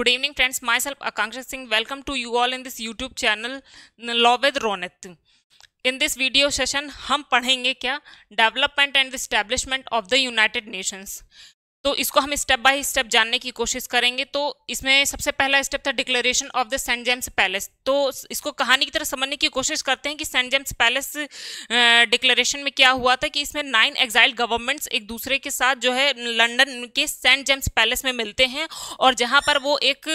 Good evening friends myself Akanksha Singh welcome to you all in this YouTube channel law with Ronit in this video session हम पढ़ेंगे क्या development and establishment of the United Nations तो इसको हम step by step जानने की कोशिश करेंगे तो इसमें सबसे पहला स्टेप था declaration of the saint James palace तो इसको कहानी की तरह समझने की कोशिश करते हैं कि सेंट जेम्स पैलेस डिक्लेरेशन में क्या हुआ था कि इसमें नाइन एग्जाइल गवर्नमेंट्स एक दूसरे के साथ जो है लंदन के सेंट जेम्स पैलेस में मिलते हैं और जहाँ पर वो एक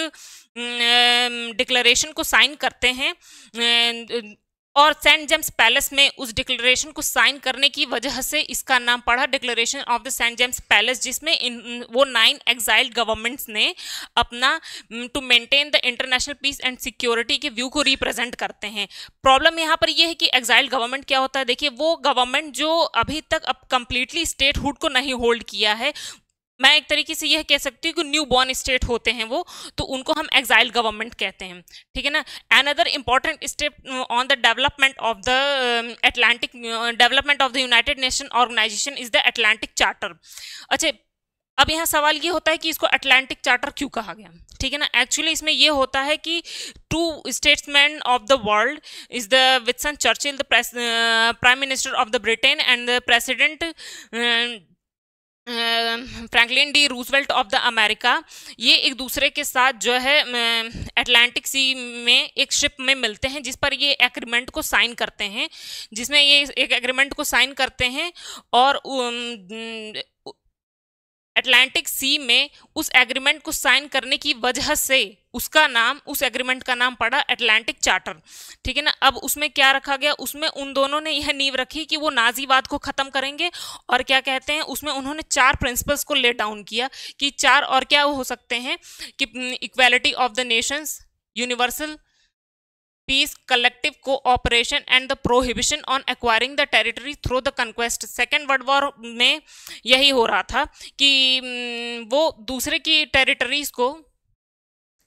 डिक्लेरेशन को साइन करते हैं और सेंट जेम्स पैलेस में उस डिक्लेरेशन को साइन करने की वजह से इसका नाम पड़ा declaration of the saint James palace जिसमें इन वो नाइन एग्जाइल्ड गवर्नमेंट्स ने अपना to maintain the international peace and security के व्यू को रिप्रेजेंट करते हैं प्रॉब्लम यहाँ पर यह है कि एग्जाइल्ड गवर्नमेंट क्या होता है देखिए वो गवर्नमेंट जो अभी तक अब कंप्लीटली स्टेटहुड को नहीं होल्ड किया है मैं एक तरीके से यह कह सकती हूँ कि न्यू बॉर्न स्टेट होते हैं वो तो उनको हम एग्जाइल गवर्नमेंट कहते हैं ठीक है ना another important step on the development of the Atlantic development of the United Nation organization is the Atlantic charter अच्छा अब यहाँ सवाल ये होता है कि इसको अटलांटिक चार्टर क्यों कहा गया ठीक है ना एक्चुअली इसमें यह होता है कि two statesman of the world is the Winston Churchill the prime minister of the Britain and the president Franklin D Roosevelt of the America ये एक दूसरे के साथ जो है एटलांटिक सी में एक शिप में मिलते हैं जिस पर ये एग्रीमेंट को साइन करते हैं जिसमें ये एक एग्रीमेंट को साइन करते हैं और अटलांटिक सी में उस एग्रीमेंट को साइन करने की वजह से उसका नाम उस एग्रीमेंट का नाम पड़ा अटलांटिक चार्टर ठीक है ना अब उसमें क्या रखा गया उसमें उन दोनों ने यह नींव रखी कि वो नाजीवाद को ख़त्म करेंगे और क्या कहते हैं उसमें उन्होंने चार प्रिंसिपल्स को ले डाउन किया कि चार और क्या हो सकते हैं कि equality of the nations universal peace collective cooperation and the prohibition on acquiring the territory through the conquest second world war में यही हो रहा था कि वो दूसरे की टेरिटरीज को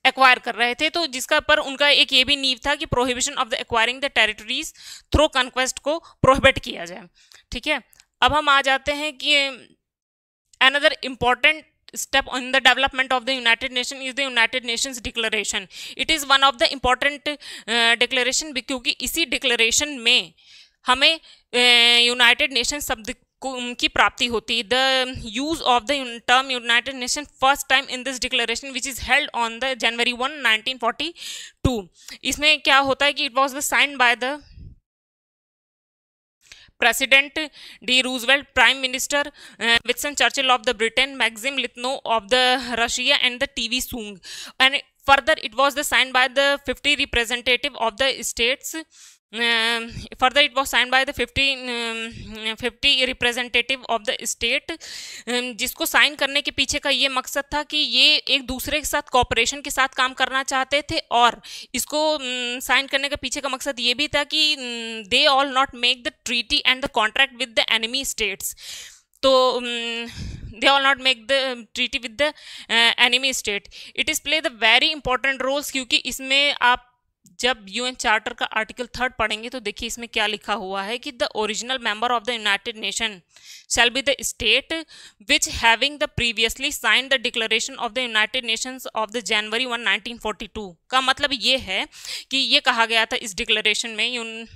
एक्वायर कर रहे थे तो जिसका पर उनका एक ये भी नीव था कि prohibition of the acquiring the territories through conquest को प्रोहिबिट किया जाए ठीक है अब हम आ जाते हैं कि another important step in the development of the united nation is the united nations declaration it is one of the important uh, declaration क्योंकि इसी declaration में uh, united nations शब्द की प्राप्ति होती the use of the term United Nation first time in this declaration which is held on the January one nineteen forty two इसमें क्या होता है कि it was the sign by the President D. Roosevelt, Prime Minister uh, Winston Churchill of the Britain, Maxim Litno of the Russia and the TV Sung. And further, it was signed by the 50 representative of the states further um, further, it was signed by the 50 um, 50 representative of the state जिसको sign करने के पीछे का ये मकसद था कि ये एक दूसरे के साथ कॉपरेशन के साथ काम करना चाहते थे और इसको साइन um, करने के पीछे का मकसद ये भी था कि they all not make the treaty and the contract with the enemy states तो they all not make the treaty with the enemy state it is play the very important roles क्योंकि इसमें आप जब यूएन चार्टर का article third पढ़ेंगे तो देखिए इसमें क्या लिखा हुआ है कि the original member of the United Nation shall be the state which having the previously sign the declaration of the United Nations of the January one nineteen का मतलब ये है कि ये कहा गया था इस डिक्लेरेशन में यून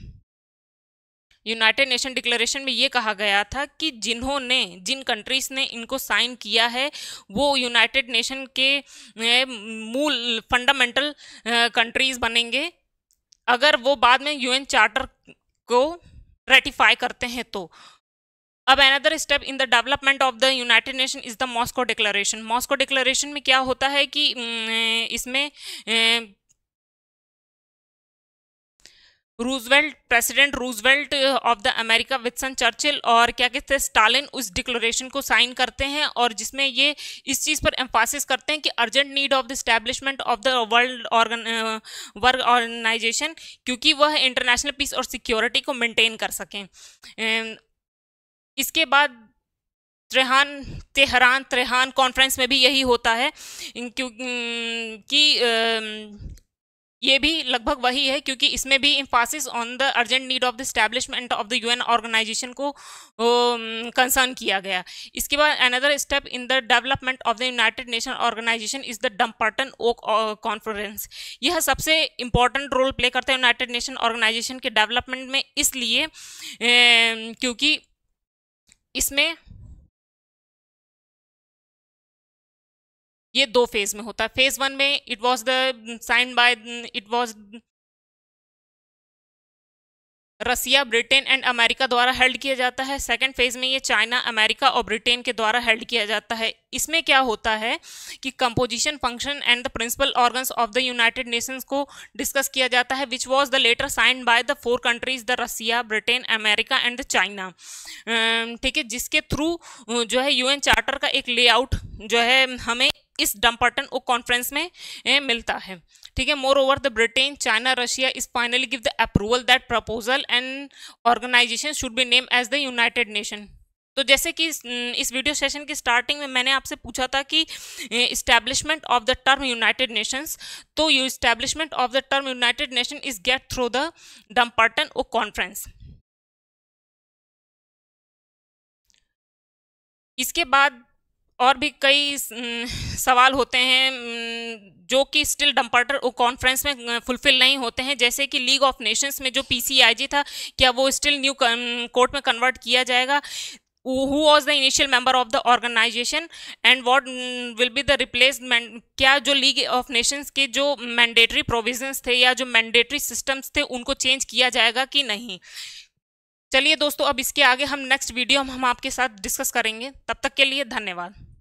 यूनाइटेड नेशन डिक्लेरेशन में ये कहा गया था कि जिन्होंने जिन कंट्रीज ने इनको साइन किया है वो यूनाइटेड नेशन के मूल फंडामेंटल कंट्रीज बनेंगे अगर वो बाद में यूएन चार्टर को रेटिफाई करते हैं तो अब another step in the development of the United Nation is the Moscow declaration Moscow declaration में क्या होता है कि इसमें Roosevelt president Roosevelt of the America Winston Churchill और क्या कहते हैं स्टालिन उस डिक्लोरेशन को साइन करते हैं और जिसमें ये इस चीज़ पर एम्फासिस करते हैं कि urgent need of the establishment of the world organ वर्ग ऑर्गेनाइजेशन क्योंकि वह इंटरनेशनल पीस और सिक्योरिटी को मेनटेन कर सकें um, इसके बाद त्रेहान तेहरान त्रेहान कॉन्फ्रेंस में भी यही होता है क्योंकि ये भी लगभग वही है क्योंकि इसमें भी emphasis on the urgent need of the establishment of the UN organization को कंसर्न किया गया इसके बाद another step in the development of the United Nation organization is the Dumbarton Oak conference यह सबसे इम्पॉर्टेंट रोल प्ले करता है United Nation organization के डेवलपमेंट में इसलिए क्योंकि इसमें ये दो फेज में होता है फेज वन में it was the sign by it was Russia Britain and America द्वारा हेल्ड किया जाता है सेकेंड फेज में ये चाइना अमेरिका और ब्रिटेन के द्वारा हेल्ड किया जाता है इसमें क्या होता है कि composition function and the principal organs of the United Nations को डिस्कस किया जाता है which was the letter sign by the four countries the Russia Britain America and the China ठीक है जिसके थ्रू जो है यू चार्टर का एक लेआउट जो है हमें इस डम्पर्टन ओ कॉन्फ्रेंस में ए, मिलता है ठीक है moreover the Britain China Russia is finally give the approval that proposal and organization should be name as the United Nation तो जैसे कि इस वीडियो सेशन की स्टार्टिंग में मैंने आपसे पूछा था कि establishment of the term United Nations तो you establishment of the term United Nation is get through the Dumbarton Oak conference इसके बाद और भी कई सवाल होते हैं जो कि स्टिल डम्पार्टर कॉन्फ्रेंस में फुलफिल नहीं होते हैं जैसे कि लीग ऑफ नेशंस में जो पीसीआईजी था क्या वो स्टिल न्यू कोर्ट में कन्वर्ट किया जाएगा who was the initial member of the organization and what will be the replacement क्या जो लीग ऑफ नेशंस के जो मैंडेटरी प्रोविजन थे या जो मैंडेटरी सिस्टम्स थे उनको चेंज किया जाएगा कि नहीं चलिए दोस्तों अब इसके आगे हम नेक्स्ट वीडियो हम, हम आपके साथ डिस्कस करेंगे तब तक के लिए धन्यवाद